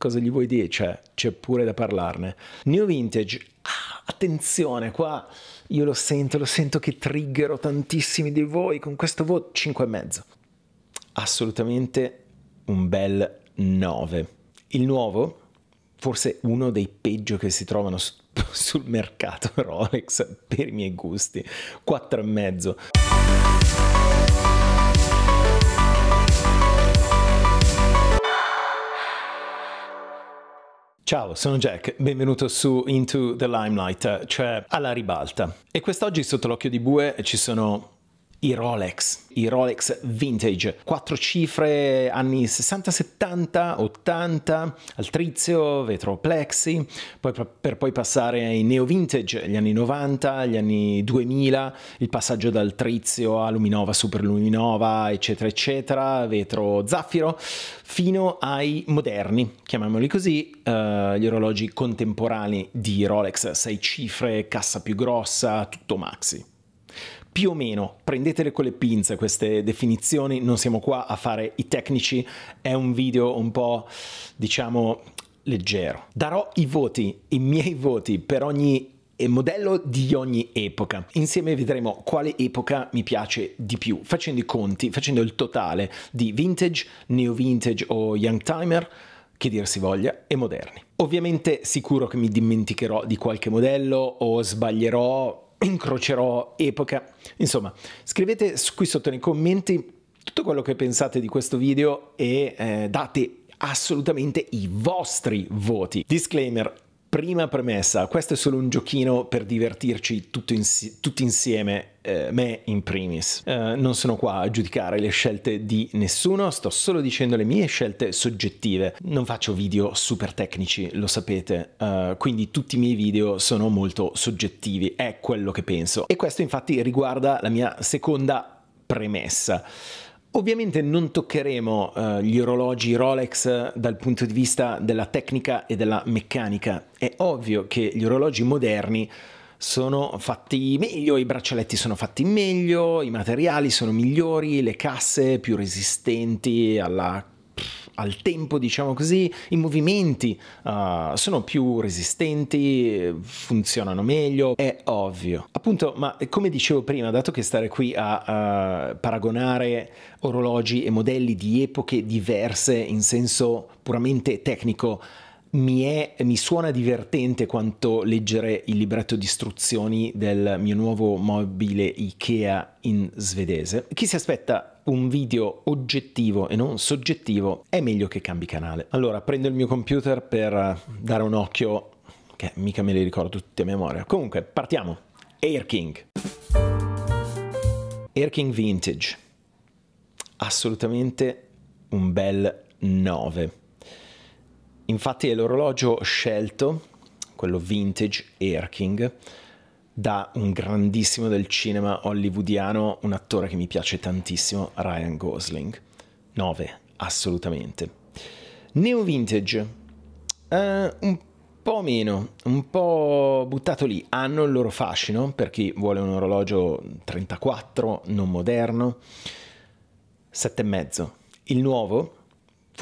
cosa gli vuoi dire? Cioè, c'è pure da parlarne. New Vintage, ah, attenzione, qua io lo sento, lo sento che triggerò tantissimi di voi con questo voto 5,5. Assolutamente un bel 9. Il nuovo, forse uno dei peggio che si trovano su, sul mercato Rolex per i miei gusti, 4,5. Ciao, sono Jack, benvenuto su Into the Limelight, cioè alla ribalta. E quest'oggi sotto l'occhio di bue ci sono i Rolex, i Rolex vintage, quattro cifre anni 60, 70, 80, altrizio, vetro plexi, poi per poi passare ai neo vintage, gli anni 90, gli anni 2000, il passaggio dal trizio a luminova, super luminova, eccetera, eccetera, vetro zaffiro, fino ai moderni, chiamiamoli così, eh, gli orologi contemporanei di Rolex, sei cifre, cassa più grossa, tutto maxi più o meno, prendetele con le pinze queste definizioni, non siamo qua a fare i tecnici, è un video un po', diciamo, leggero. Darò i voti, i miei voti per ogni modello di ogni epoca. Insieme vedremo quale epoca mi piace di più, facendo i conti, facendo il totale di vintage, neo vintage o young timer, che dir si voglia, e moderni. Ovviamente sicuro che mi dimenticherò di qualche modello o sbaglierò incrocerò epoca. Insomma, scrivete qui sotto nei commenti tutto quello che pensate di questo video e eh, date assolutamente i vostri voti. Disclaimer, Prima premessa, questo è solo un giochino per divertirci insi tutti insieme, eh, me in primis. Eh, non sono qua a giudicare le scelte di nessuno, sto solo dicendo le mie scelte soggettive. Non faccio video super tecnici, lo sapete, eh, quindi tutti i miei video sono molto soggettivi, è quello che penso. E questo infatti riguarda la mia seconda premessa. Ovviamente non toccheremo eh, gli orologi Rolex eh, dal punto di vista della tecnica e della meccanica. È ovvio che gli orologi moderni sono fatti meglio, i braccialetti sono fatti meglio, i materiali sono migliori, le casse più resistenti alla al tempo, diciamo così, i movimenti uh, sono più resistenti, funzionano meglio, è ovvio. Appunto, ma come dicevo prima, dato che stare qui a uh, paragonare orologi e modelli di epoche diverse in senso puramente tecnico, mi, è, mi, suona divertente quanto leggere il libretto di istruzioni del mio nuovo mobile IKEA in svedese. Chi si aspetta un video oggettivo e non soggettivo, è meglio che cambi canale. Allora, prendo il mio computer per eh, dare un occhio, che mica me li ricordo tutti a memoria. Comunque, partiamo. Air King. Air King Vintage. Assolutamente un bel 9. Infatti è l'orologio scelto, quello vintage Air King, da un grandissimo del cinema hollywoodiano, un attore che mi piace tantissimo, Ryan Gosling. 9, assolutamente. Neo Vintage, uh, un po' meno, un po' buttato lì, hanno il loro fascino per chi vuole un orologio 34, non moderno. 7,5. Il nuovo,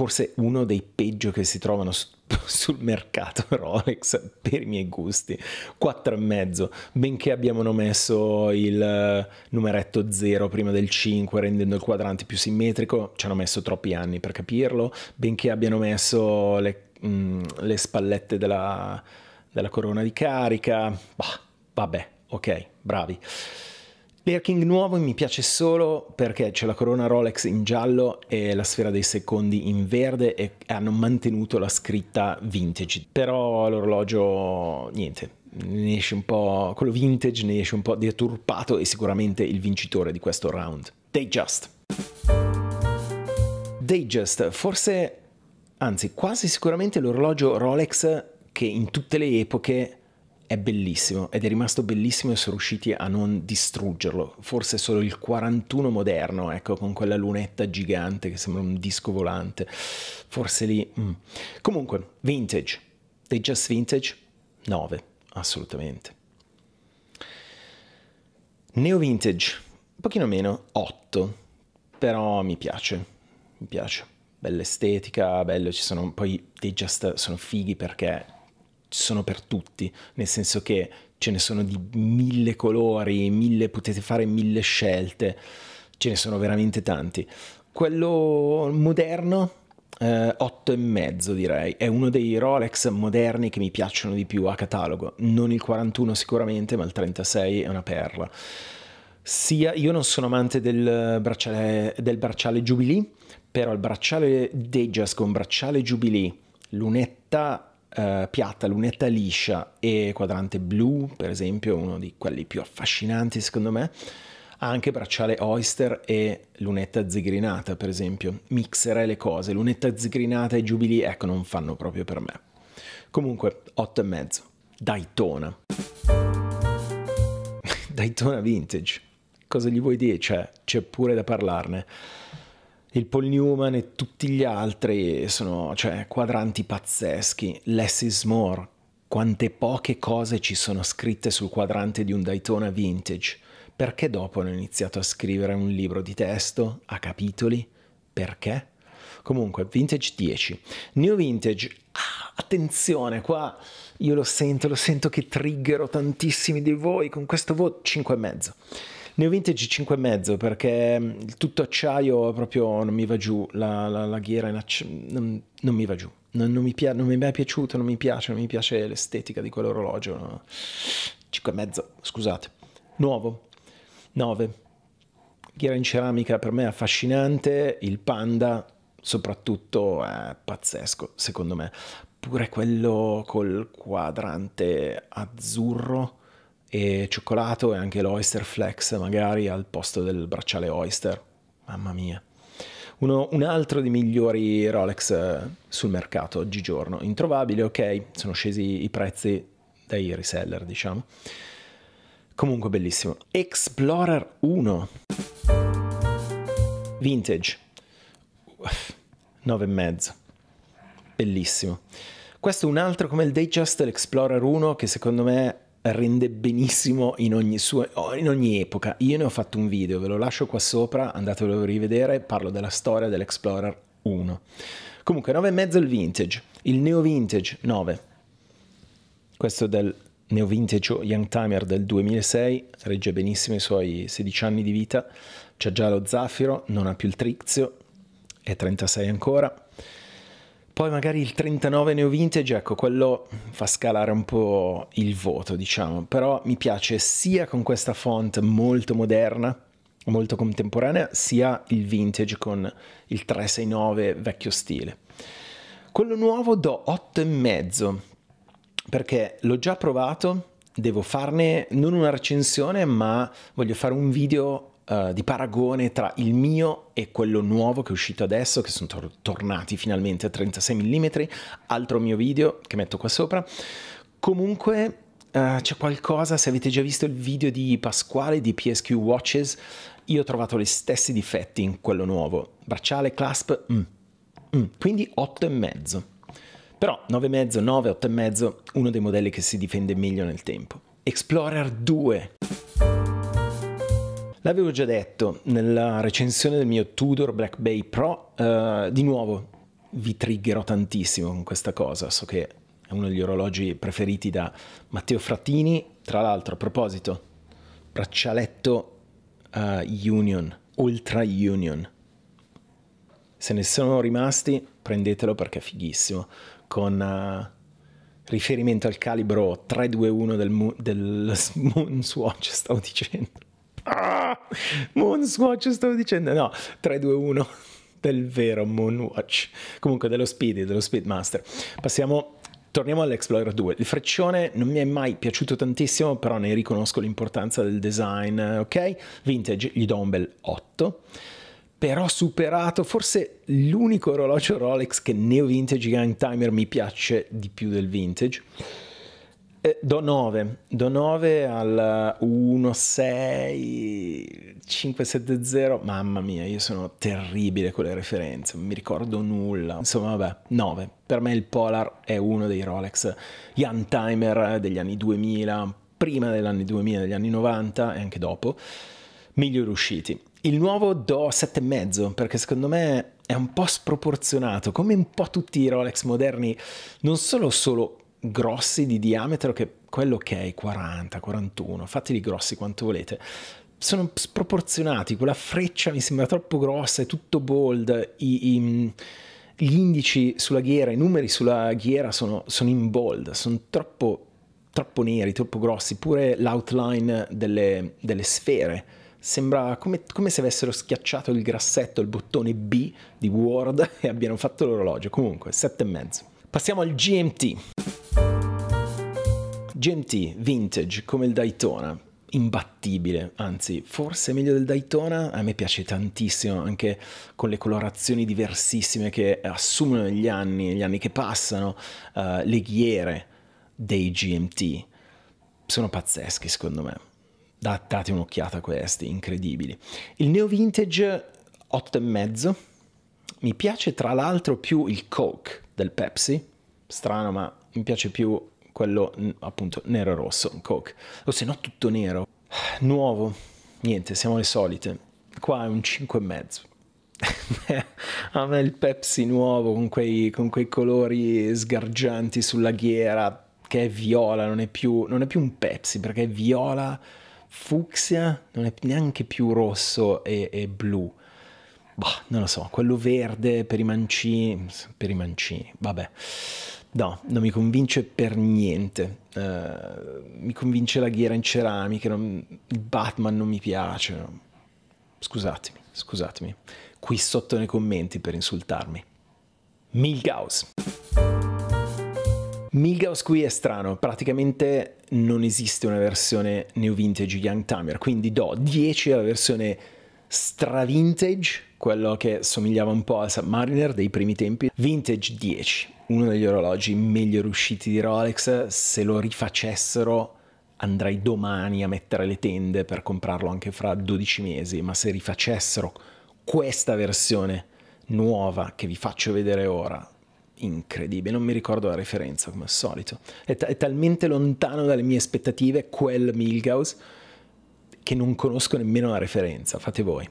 forse uno dei peggio che si trovano su, sul mercato Rolex per i miei gusti e mezzo benché abbiano messo il eh, numeretto 0 prima del 5 rendendo il quadrante più simmetrico ci hanno messo troppi anni per capirlo benché abbiano messo le, mh, mm, le spallette della, della, corona di carica bah, vabbè ok bravi Perking nuovo mi piace solo perché c'è la corona Rolex in giallo e la sfera dei secondi in verde e hanno mantenuto la scritta vintage, però l'orologio niente, ne esce un po', quello vintage ne esce un po' deturpato e sicuramente il vincitore di questo round. Dayjust. Dayjust, forse, anzi quasi sicuramente l'orologio Rolex che in tutte le epoche è bellissimo ed è rimasto bellissimo e sono riusciti a non distruggerlo. Forse solo il 41 moderno, ecco, con quella lunetta gigante che sembra un disco volante. Forse lì. Mm. Comunque, vintage. They just vintage? 9, assolutamente. Neo vintage, un pochino meno, 8, però mi piace, mi piace. Bella estetica, bello, ci sono poi dei just sono fighi perché sono per tutti, nel senso che ce ne sono di mille colori, mille, potete fare mille scelte, ce ne sono veramente tanti. Quello moderno, eh, 8 e mezzo direi, è uno dei Rolex moderni che mi piacciono di più a catalogo, non il 41 sicuramente, ma il 36 è una perla. Sia, io non sono amante del bracciale, del bracciale Jubilee, però il bracciale Dejas con bracciale Jubilee, lunetta eh, piatta, lunetta liscia e quadrante blu, per esempio, uno di quelli più affascinanti secondo me, anche bracciale oyster e lunetta zigrinata, per esempio. Mixerei le cose, lunetta zigrinata e Jubilee, ecco, non fanno proprio per me. Comunque, 8,5. Daytona. Daytona Vintage. Cosa gli vuoi dire? Cioè, c'è pure da parlarne il Paul Newman e tutti gli altri sono cioè, quadranti pazzeschi. Less is more. Quante poche cose ci sono scritte sul quadrante di un Daytona vintage. Perché dopo hanno iniziato a scrivere un libro di testo a capitoli? Perché? Comunque, vintage 10. New vintage. Ah, attenzione, qua io lo sento, lo sento che triggero tantissimi di voi con questo voto 5,5. Ne ho e mezzo perché mm, il tutto acciaio proprio non mi va giù, la, la, la ghiera in acciaio non, non, mi va giù. Non, non, mi pia- non mi è mai piaciuto, non mi piace, non mi piace l'estetica di quell'orologio. 5 e mezzo, scusate. Nuovo, 9. Ghiera in ceramica per me è affascinante, il panda soprattutto è pazzesco secondo me. Pure quello col quadrante azzurro e cioccolato e anche l'Oyster Flex magari al posto del bracciale Oyster. Mamma mia. Uno, un altro dei migliori Rolex eh, sul mercato oggigiorno. Introvabile, ok, sono scesi i prezzi dai reseller, diciamo. Comunque bellissimo. Explorer 1. Vintage. 9,5. Bellissimo. Questo è un altro come il Datejust, l'Explorer 1, che secondo me rende benissimo in ogni, sua, in ogni epoca. Io ne ho fatto un video, ve lo lascio qua sopra, andatelo a rivedere, parlo della storia dell'Explorer 1. Comunque 9,5 il vintage, il neo vintage 9. Questo del neo vintage Young Timer del 2006, regge benissimo i suoi 16 anni di vita, c'è già lo zaffiro, non ha più il trizio, è 36 ancora. Poi magari il 39 Neo Vintage, ecco, quello fa scalare un po' il voto, diciamo, però mi piace sia con questa font molto moderna, molto contemporanea, sia il vintage con il 369 vecchio stile. Quello nuovo do 8,5 perché l'ho già provato, devo farne non una recensione, ma voglio fare un video eh, di paragone tra il mio e quello nuovo che è uscito adesso, che sono tor tornati finalmente a 36 mm, altro mio video che metto qua sopra. Comunque uh, c'è qualcosa, se avete già visto il video di Pasquale di PSQ Watches, io ho trovato gli stessi difetti in quello nuovo. Bracciale, clasp, mm, mm, quindi 8,5. Però 9,5, 9, mezzo, uno dei modelli che si difende meglio nel tempo. Explorer 2. L'avevo già detto nella recensione del mio Tudor Black Bay Pro, eh, di nuovo vi triggerò tantissimo con questa cosa, so che è uno degli orologi preferiti da Matteo Frattini, tra l'altro a proposito, braccialetto uh, Union, Ultra Union. Se ne sono rimasti, prendetelo perché è fighissimo, con uh, riferimento al calibro 321 del, mu- del Moonswatch, stavo dicendo. Ah, Moonswatch stavo dicendo, no, 3, 2, 1 del vero Moonwatch, comunque dello Speedy, dello Speedmaster. Passiamo Torniamo all'Explorer 2. Il freccione non mi è mai piaciuto tantissimo, però ne riconosco l'importanza del design, ok? Vintage gli do un bel 8. Però superato forse l'unico orologio Rolex che neo vintage Young Timer mi piace di più del vintage. Eh, do 9, do 9 al 16570. Mamma mia, io sono terribile con le referenze, non mi ricordo nulla. Insomma, vabbè, 9. Per me il Polar è uno dei Rolex Young Timer degli anni 2000, prima degli anni 2000, degli anni 90 e anche dopo, migliori usciti. Il nuovo do 7,5 perché secondo me è un po' sproporzionato, come un po' tutti i Rolex moderni, non solo solo grossi di diametro che quello ok, 40, 41, fateli grossi quanto volete, sono sproporzionati, quella freccia mi sembra troppo grossa, è tutto bold, i, i, mm, gli indici sulla ghiera, i numeri sulla ghiera sono, sono in bold, sono troppo, troppo, neri, troppo grossi, pure l'outline delle, delle sfere, sembra come, come, se avessero schiacciato il grassetto, il bottone B di Word e abbiano fatto l'orologio, comunque sette e mezzo. Passiamo al GMT. GMT vintage come il Daytona, imbattibile, anzi forse meglio del Daytona, a me piace tantissimo anche con le colorazioni diversissime che assumono negli anni, negli anni che passano, uh, le ghiere dei GMT sono pazzeschi secondo me. Date un'occhiata a questi, incredibili. Il neo vintage 8,5. Mi piace tra l'altro più il Coke del Pepsi, strano ma mi piace più quello appunto nero-rosso, Coke, o se no tutto nero. Nuovo, niente, siamo le solite. Qua è un 5 e mezzo. a me il Pepsi nuovo con quei, con quei, colori sgargianti sulla ghiera che è viola, non è, più, non è più un Pepsi perché è viola, fucsia, non è neanche più rosso e, e blu. Bah, non lo so, quello verde per i mancini, per i mancini, vabbè, No, non mi convince per niente. Uh, mi convince la ghiera in ceramica, non, il Batman non mi piace. No. Scusatemi, scusatemi. Qui sotto nei commenti per insultarmi. Milgaus. Milgaus qui è strano, praticamente non esiste una versione neo vintage Young Timer, quindi do 10 alla versione stra vintage, quello che somigliava un po' al Submariner dei primi tempi, vintage 10 uno degli orologi meglio riusciti di Rolex, se lo rifacessero andrei domani a mettere le tende per comprarlo anche fra 12 mesi, ma se rifacessero questa versione nuova che vi faccio vedere ora, incredibile, non mi ricordo la referenza come al solito, è, t- è talmente lontano dalle mie aspettative quel Milgaus che non conosco nemmeno la referenza, fate voi.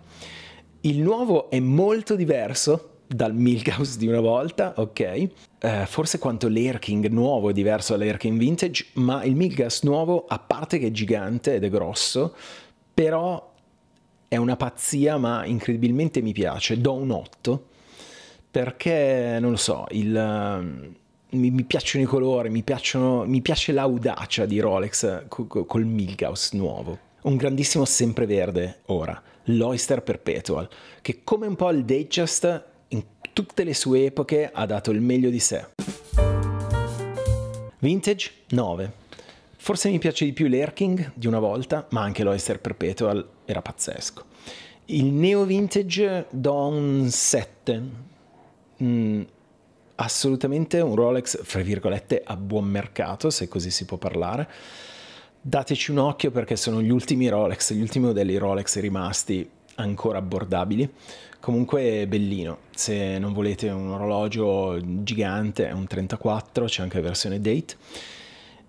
Il nuovo è molto diverso dal Milhouse di una volta, ok? Uh, forse quanto l'Airking nuovo è diverso dall'Airking vintage, ma il Milhouse nuovo, a parte che è gigante ed è grosso, però è una pazzia, ma incredibilmente mi piace. Do un 8 perché, non lo so, il, uh, mi, mi, piacciono i colori, mi, piacciono, mi piace l'audacia di Rolex co, co, col Milhouse nuovo. Un grandissimo sempreverde ora, l'Oyster Perpetual, che come un po' il Datejust tutte le sue epoche ha dato il meglio di sé. Vintage 9. Forse mi piace di più l'Erking di una volta, ma anche l'Oyster Perpetual era pazzesco. Il Neo Vintage do un 7. Mm, assolutamente un Rolex, fra virgolette, a buon mercato, se così si può parlare dateci un occhio perché sono gli ultimi Rolex, gli ultimi modelli Rolex rimasti ancora abbordabili. Comunque bellino, se non volete un orologio gigante è un 34, c'è anche la versione date.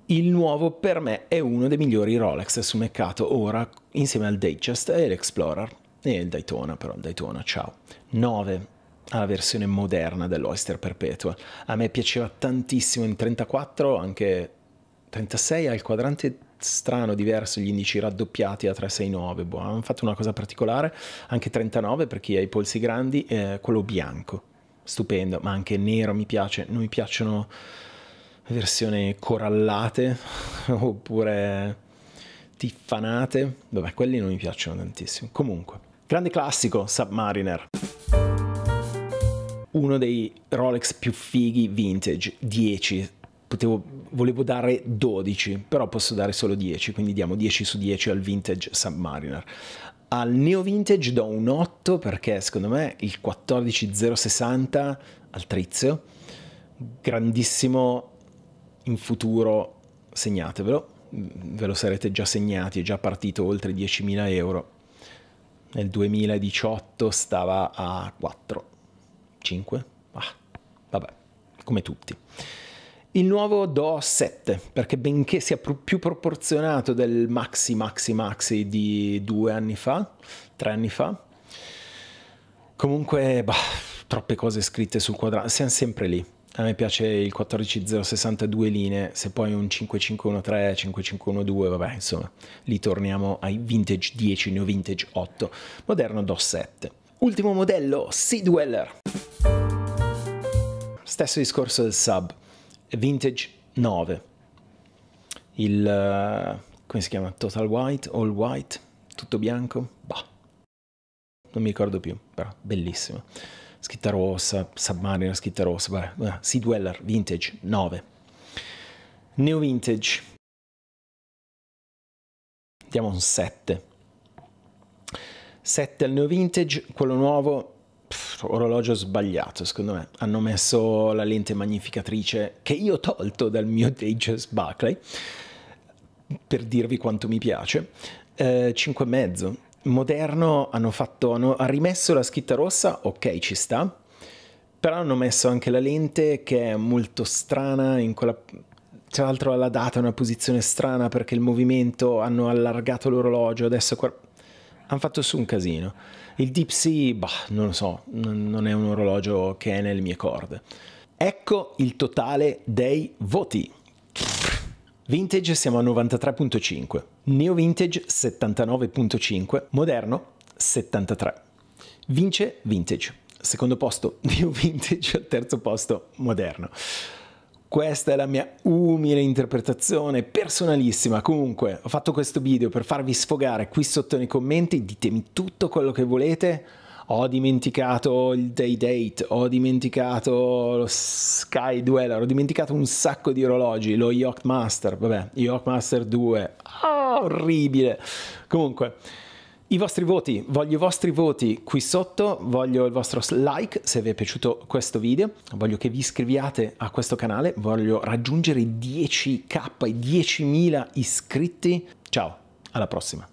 Il nuovo per me è uno dei migliori Rolex sul mercato ora insieme al Datejust e l'Explorer e il Daytona però, il Daytona ciao. 9 alla versione moderna dell'Oyster Perpetual. A me piaceva tantissimo in 34, anche 36 al quadrante strano, diverso, gli indici raddoppiati a 369, boh, hanno fatto una cosa particolare, anche 39 per chi ha i polsi grandi, eh, quello bianco, stupendo, ma anche nero mi piace, non mi piacciono versioni corallate oppure tiffanate, vabbè quelli non mi piacciono tantissimo, comunque. Grande classico, Submariner uno dei Rolex più fighi vintage, 10 potevo, volevo dare 12, però posso dare solo 10, quindi diamo 10 su 10 al vintage Submariner. Al neo vintage do un 8 perché secondo me il 14060 al trizio, grandissimo in futuro, segnatevelo, ve lo sarete già segnati, è già partito oltre 10.000 euro. Nel 2018 stava a 4, 5, ah, vabbè, come tutti. Il nuovo do 7, perché benché sia più proporzionato del maxi maxi maxi di due anni fa, tre anni fa, comunque bah, troppe cose scritte sul quadrante, siamo sempre lì. A me piace il 14062 linee, se poi un 5513, 5512, vabbè, insomma, lì torniamo ai vintage 10, neo vintage 8, moderno DOS 7. Ultimo modello, Sea Dweller. Stesso discorso del sub. Vintage 9, il, uh, come si chiama? Total White, All White, tutto bianco, bah, non mi ricordo più, però bellissimo. Scritta rossa, Submariner scritta rossa, bah, Sea Dweller Vintage 9. Neo Vintage, diamo un 7. 7 al Neo Vintage, quello nuovo orologio sbagliato, secondo me. Hanno messo la lente magnificatrice che io ho tolto dal mio Tejas Buckley, per dirvi quanto mi piace, eh, 5,5. Moderno hanno fatto, hanno, ha rimesso la scritta rossa, ok ci sta, però hanno messo anche la lente che è molto strana in quella tra l'altro alla data è una posizione strana perché il movimento hanno allargato l'orologio adesso hanno fatto su un casino. Il Deep Sea, bah, non lo so, non è un orologio che è nelle mie corde. Ecco il totale dei voti. Vintage siamo a 93.5, Neo Vintage 79.5, Moderno 73. Vince Vintage, secondo posto Neo Vintage, terzo posto Moderno. Questa è la mia umile interpretazione, personalissima. Comunque, ho fatto questo video per farvi sfogare qui sotto nei commenti, ditemi tutto quello che volete. Ho dimenticato il day date, ho dimenticato lo Sky Dweller, ho dimenticato un sacco di orologi, lo Yacht Master, vabbè, Yacht Master 2, oh, orribile. Comunque, i vostri voti, voglio i vostri voti qui sotto, voglio il vostro like se vi è piaciuto questo video, voglio che vi iscriviate a questo canale, voglio raggiungere i 10k, i 10.000 iscritti. Ciao, alla prossima!